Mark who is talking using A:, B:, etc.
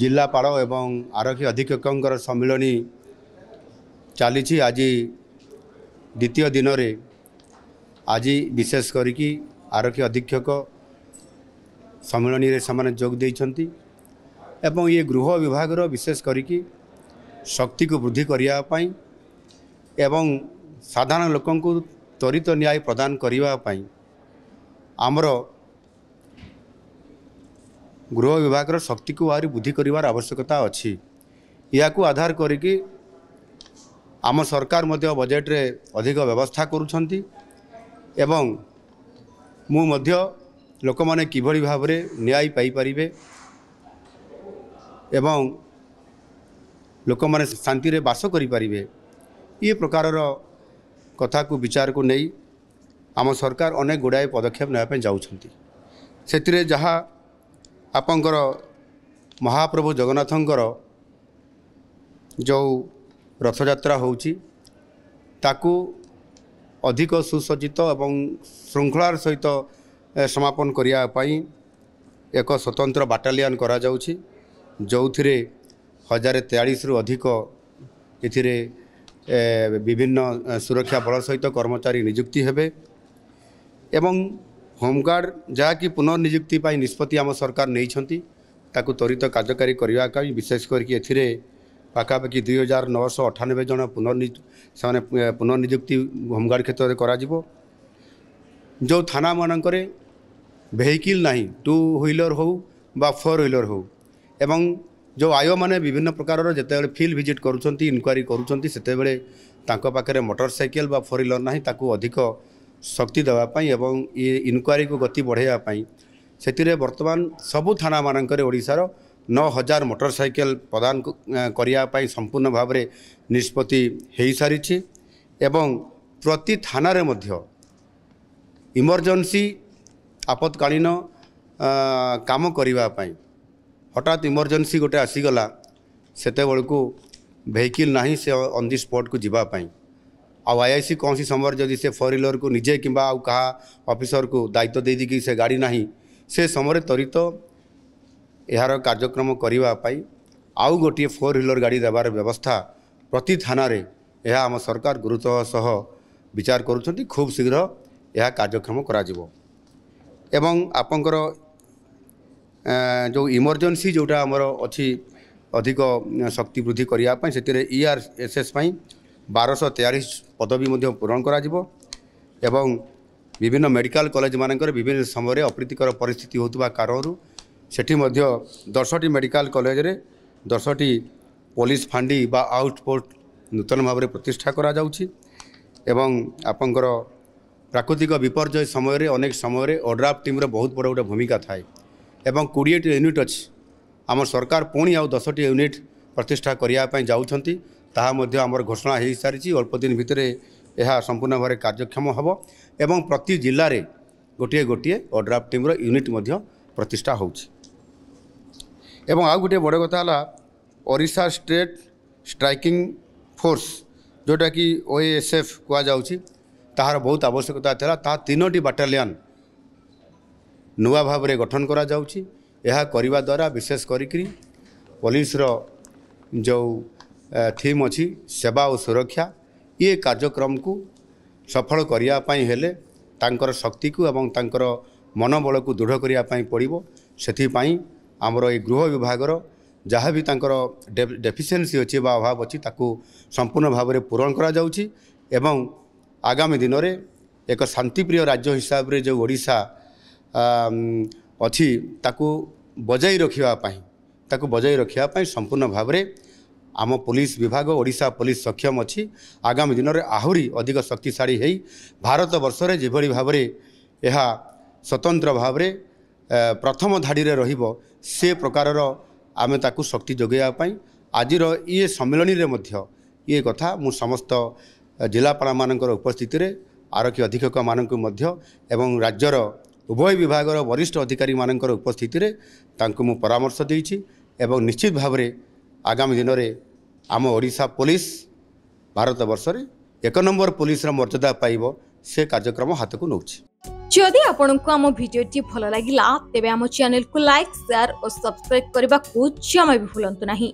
A: ଜିଲ୍ଲାପାଳ ଏବଂ ଆରକ୍ଷୀ ଅଧୀକ୍ଷକଙ୍କର ସମ୍ମିଳନୀ ଚାଲିଛି ଆଜି ଦ୍ୱିତୀୟ ଦିନରେ ଆଜି ବିଶେଷ କରିକି ଆରକ୍ଷୀ ଅଧୀକ୍ଷକ ସମ୍ମିଳନୀରେ ସେମାନେ ଯୋଗ ଦେଇଛନ୍ତି ଏବଂ ଇଏ ଗୃହ ବିଭାଗର ବିଶେଷ କରିକି ଶକ୍ତିକୁ ବୃଦ୍ଧି କରିବା ପାଇଁ ଏବଂ ସାଧାରଣ ଲୋକଙ୍କୁ ତ୍ୱରିତ ନ୍ୟାୟ ପ୍ରଦାନ କରିବା ପାଇଁ ଆମର ଗୃହ ବିଭାଗର ଶକ୍ତିକୁ ଆହୁରି ବୃଦ୍ଧି କରିବାର ଆବଶ୍ୟକତା ଅଛି ଏହାକୁ ଆଧାର କରିକି ଆମ ସରକାର ମଧ୍ୟ ବଜେଟ୍ରେ ଅଧିକ ବ୍ୟବସ୍ଥା କରୁଛନ୍ତି ଏବଂ ମୁଁ ମଧ୍ୟ ଲୋକମାନେ କିଭଳି ଭାବରେ ନ୍ୟାୟ ପାଇପାରିବେ ଏବଂ ଲୋକମାନେ ଶାନ୍ତିରେ ବାସ କରିପାରିବେ ଇଏ ପ୍ରକାରର କଥାକୁ ବିଚାରକୁ ନେଇ ଆମ ସରକାର ଅନେକ ଗୁଡ଼ାଏ ପଦକ୍ଷେପ ନେବା ପାଇଁ ଯାଉଛନ୍ତି ସେଥିରେ ଯାହା ଆପଣଙ୍କର ମହାପ୍ରଭୁ ଜଗନ୍ନାଥଙ୍କର ଯେଉଁ ରଥଯାତ୍ରା ହେଉଛି ତାକୁ ଅଧିକ ସୁସଜ୍ଜିତ ଏବଂ ଶୃଙ୍ଖଳାର ସହିତ ସମାପନ କରିବା ପାଇଁ ଏକ ସ୍ୱତନ୍ତ୍ର ବାଟାଲିଆନ୍ କରାଯାଉଛି ଯେଉଁଥିରେ ହଜାରେ ତେୟାଳିଶରୁ ଅଧିକ ଏଥିରେ ବିଭିନ୍ନ ସୁରକ୍ଷା ବଳ ସହିତ କର୍ମଚାରୀ ନିଯୁକ୍ତି ହେବେ ଏବଂ হোমগার্ড যাকি পুনর্নিযুক্তি পাই নিষ্পতি আম সরকার নেইছেন তাকে ত্বরিত কার্যকারী করা বিশেষ করি এতে পাখাপাখি দুই হাজার নশ অঠানবে জন পুনর্নি সে পুনর্নিযুক্তি হোমগার্ড ক্ষেত্রে করা যে থানা মানকরে ভেহিকিল না টু হুইলর হো বা ফোর হুইলর হো এবং যে আয় মানে বিভিন্ন প্রকারর যেতবে ফিল্ড ভিজিট করছেন ইনকোয়ারি করছেন সেতবে তাঁর পাখে মোটর সাইকেল বা ফোর হুইলর না তাকে অধিক ଶକ୍ତି ଦେବା ପାଇଁ ଏବଂ ଏ ଇନକ୍ୱାରିକୁ ଗତି ବଢ଼ାଇବା ପାଇଁ ସେଥିରେ ବର୍ତ୍ତମାନ ସବୁ ଥାନାମାନଙ୍କରେ ଓଡ଼ିଶାର ନଅ ହଜାର ମୋଟରସାଇକେଲ ପ୍ରଦାନ କରିବା ପାଇଁ ସମ୍ପୂର୍ଣ୍ଣ ଭାବରେ ନିଷ୍ପତ୍ତି ହୋଇସାରିଛି ଏବଂ ପ୍ରତି ଥାନାରେ ମଧ୍ୟ ଇମର୍ଜେନ୍ସି ଆପତ୍କାଳୀନ କାମ କରିବା ପାଇଁ ହଠାତ୍ ଇମର୍ଜେନ୍ସି ଗୋଟେ ଆସିଗଲା ସେତେବେଳକୁ ଭେହିକିଲ୍ ନାହିଁ ସେ ଅନ୍ ଦି ସ୍ପଟ୍କୁ ଯିବା ପାଇଁ ଆଉ ଆଇ ଆଇ ସି କୌଣସି ସମୟରେ ଯଦି ସେ ଫୋର୍ ହ୍ୱିଲର୍କୁ ନିଜେ କିମ୍ବା ଆଉ କାହା ଅଫିସର୍କୁ ଦାୟିତ୍ୱ ଦେଇ ଦେଇକି ସେ ଗାଡ଼ି ନାହିଁ ସେ ସମୟରେ ତ୍ୱରିତ ଏହାର କାର୍ଯ୍ୟକ୍ରମ କରିବା ପାଇଁ ଆଉ ଗୋଟିଏ ଫୋର୍ ହ୍ୱିଲର୍ ଗାଡ଼ି ଦେବାର ବ୍ୟବସ୍ଥା ପ୍ରତି ଥାନାରେ ଏହା ଆମ ସରକାର ଗୁରୁତ୍ୱ ସହ ବିଚାର କରୁଛନ୍ତି ଖୁବ୍ ଶୀଘ୍ର ଏହା କାର୍ଯ୍ୟକ୍ଷମ କରାଯିବ ଏବଂ ଆପଣଙ୍କର ଯେଉଁ ଇମର୍ଜେନ୍ସି ଯେଉଁଟା ଆମର ଅଛି ଅଧିକ ଶକ୍ତି ବୃଦ୍ଧି କରିବା ପାଇଁ ସେଥିରେ ଇ ଆର୍ ଏସ୍ ଏସ୍ ପାଇଁ ବାରଶହ ତେୟାଳିଶ ପଦବୀ ମଧ୍ୟ ପୂରଣ କରାଯିବ ଏବଂ ବିଭିନ୍ନ ମେଡ଼ିକାଲ କଲେଜ ମାନଙ୍କରେ ବିଭିନ୍ନ ସମୟରେ ଅପ୍ରୀତିକର ପରିସ୍ଥିତି ହେଉଥିବା କାରଣରୁ ସେଠି ମଧ୍ୟ ଦଶଟି ମେଡ଼ିକାଲ କଲେଜରେ ଦଶଟି ପୋଲିସ ଫାଣ୍ଡି ବା ଆଉଟପୋଷ୍ଟ ନୂତନ ଭାବରେ ପ୍ରତିଷ୍ଠା କରାଯାଉଛି ଏବଂ ଆପଣଙ୍କର ପ୍ରାକୃତିକ ବିପର୍ଯ୍ୟୟ ସମୟରେ ଅନେକ ସମୟରେ ଅଡ୍ରାଫ୍ ଟିମ୍ର ବହୁତ ବଡ଼ ଗୋଟେ ଭୂମିକା ଥାଏ ଏବଂ କୋଡ଼ିଏଟି ୟୁନିଟ୍ ଅଛି ଆମ ସରକାର ପୁଣି ଆଉ ଦଶଟି ୟୁନିଟ୍ ପ୍ରତିଷ୍ଠା କରିବା ପାଇଁ ଯାଉଛନ୍ତି ତାହା ମଧ୍ୟ ଆମର ଘୋଷଣା ହୋଇସାରିଛି ଅଳ୍ପ ଦିନ ଭିତରେ ଏହା ସମ୍ପୂର୍ଣ୍ଣ ଭାବରେ କାର୍ଯ୍ୟକ୍ଷମ ହେବ ଏବଂ ପ୍ରତି ଜିଲ୍ଲାରେ ଗୋଟିଏ ଗୋଟିଏ ଅଡ୍ରାଫ୍ ଟିମ୍ର ୟୁନିଟ୍ ମଧ୍ୟ ପ୍ରତିଷ୍ଠା ହେଉଛି ଏବଂ ଆଉ ଗୋଟିଏ ବଡ଼ କଥା ହେଲା ଓଡ଼ିଶା ଷ୍ଟେଟ୍ ଷ୍ଟ୍ରାଇକିଂ ଫୋର୍ସ ଯେଉଁଟାକି ଓ ଏସ୍ ଏଫ୍ କୁହାଯାଉଛି ତାହାର ବହୁତ ଆବଶ୍ୟକତା ଥିଲା ତାହା ତିନୋଟି ବାଟାଲିୟନ୍ ନୂଆ ଭାବରେ ଗଠନ କରାଯାଉଛି ଏହା କରିବା ଦ୍ୱାରା ବିଶେଷ କରିକିରି ପୋଲିସର ଯେଉଁ ଥିମ୍ ଅଛି ସେବା ଓ ସୁରକ୍ଷା ଇଏ କାର୍ଯ୍ୟକ୍ରମକୁ ସଫଳ କରିବା ପାଇଁ ହେଲେ ତାଙ୍କର ଶକ୍ତିକୁ ଏବଂ ତାଙ୍କର ମନୋବଳକୁ ଦୃଢ଼ କରିବା ପାଇଁ ପଡ଼ିବ ସେଥିପାଇଁ ଆମର ଏଇ ଗୃହ ବିଭାଗର ଯାହା ବି ତାଙ୍କର ଡେଫିସିଏନ୍ସି ଅଛି ବା ଅଭାବ ଅଛି ତାକୁ ସମ୍ପୂର୍ଣ୍ଣ ଭାବରେ ପୂରଣ କରାଯାଉଛି ଏବଂ ଆଗାମୀ ଦିନରେ ଏକ ଶାନ୍ତିପ୍ରିୟ ରାଜ୍ୟ ହିସାବରେ ଯେଉଁ ଓଡ଼ିଶା ଅଛି ତାକୁ ବଜାଇ ରଖିବା ପାଇଁ ତାକୁ ବଜାଇ ରଖିବା ପାଇଁ ସମ୍ପୂର୍ଣ୍ଣ ଭାବରେ ଆମ ପୋଲିସ ବିଭାଗ ଓଡ଼ିଶା ପୋଲିସ ସକ୍ଷମ ଅଛି ଆଗାମୀ ଦିନରେ ଆହୁରି ଅଧିକ ଶକ୍ତିଶାଳୀ ହୋଇ ଭାରତ ବର୍ଷରେ ଯେଭଳି ଭାବରେ ଏହା ସ୍ୱତନ୍ତ୍ର ଭାବରେ ପ୍ରଥମ ଧାଡ଼ିରେ ରହିବ ସେ ପ୍ରକାରର ଆମେ ତାକୁ ଶକ୍ତି ଯୋଗାଇବା ପାଇଁ ଆଜିର ଇଏ ସମ୍ମିଳନୀରେ ମଧ୍ୟ ଇଏ କଥା ମୁଁ ସମସ୍ତ ଜିଲ୍ଲାପାଳମାନଙ୍କର ଉପସ୍ଥିତିରେ ଆରକ୍ଷୀ ଅଧୀକ୍ଷକମାନଙ୍କୁ ମଧ୍ୟ ଏବଂ ରାଜ୍ୟର ଉଭୟ ବିଭାଗର ବରିଷ୍ଠ ଅଧିକାରୀମାନଙ୍କର ଉପସ୍ଥିତିରେ ତାଙ୍କୁ ମୁଁ ପରାମର୍ଶ ଦେଇଛି ଏବଂ ନିଶ୍ଚିତ ଭାବରେ ଆଗାମୀ ଦିନରେ ଆମ ଓଡ଼ିଶା ପୋଲିସ ଭାରତବର୍ଷରେ ଏକ ନମ୍ବର ପୋଲିସର ମର୍ଯ୍ୟାଦା ପାଇବ ସେ କାର୍ଯ୍ୟକ୍ରମ ହାତକୁ ନେଉଛି ଯଦି ଆପଣଙ୍କୁ ଆମ ଭିଡ଼ିଓଟି ଭଲ ଲାଗିଲା ତେବେ ଆମ ଚ୍ୟାନେଲକୁ ଲାଇକ୍ ସେୟାର ଓ ସବସ୍କ୍ରାଇବ୍ କରିବାକୁ ଜମା ବି ଭୁଲନ୍ତୁ ନାହିଁ